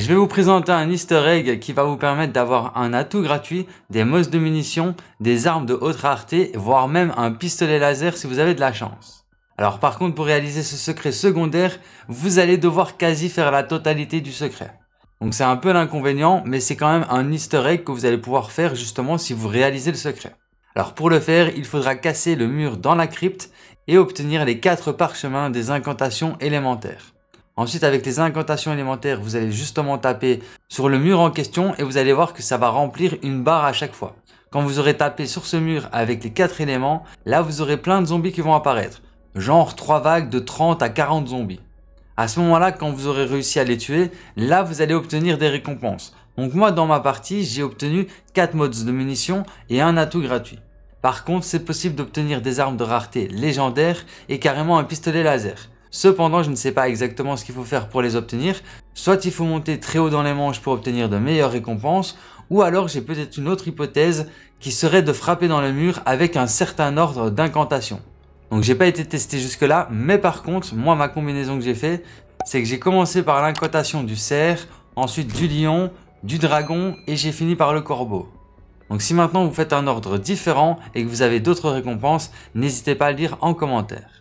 Je vais vous présenter un easter egg qui va vous permettre d'avoir un atout gratuit, des mosses de munitions, des armes de haute rareté, voire même un pistolet laser si vous avez de la chance. Alors par contre, pour réaliser ce secret secondaire, vous allez devoir quasi faire la totalité du secret. Donc c'est un peu l'inconvénient, mais c'est quand même un easter egg que vous allez pouvoir faire justement si vous réalisez le secret. Alors pour le faire, il faudra casser le mur dans la crypte et obtenir les quatre parchemins des incantations élémentaires. Ensuite, avec les incantations élémentaires, vous allez justement taper sur le mur en question et vous allez voir que ça va remplir une barre à chaque fois. Quand vous aurez tapé sur ce mur avec les 4 éléments, là vous aurez plein de zombies qui vont apparaître. Genre 3 vagues de 30 à 40 zombies. À ce moment-là, quand vous aurez réussi à les tuer, là vous allez obtenir des récompenses. Donc moi dans ma partie, j'ai obtenu 4 mods de munitions et un atout gratuit. Par contre, c'est possible d'obtenir des armes de rareté légendaires et carrément un pistolet laser. Cependant, je ne sais pas exactement ce qu'il faut faire pour les obtenir. Soit il faut monter très haut dans les manches pour obtenir de meilleures récompenses, ou alors j'ai peut-être une autre hypothèse qui serait de frapper dans le mur avec un certain ordre d'incantation. Donc j'ai pas été testé jusque là, mais par contre, moi ma combinaison que j'ai fait, c'est que j'ai commencé par l'incantation du cerf, ensuite du lion, du dragon et j'ai fini par le corbeau. Donc si maintenant vous faites un ordre différent et que vous avez d'autres récompenses, n'hésitez pas à le dire en commentaire.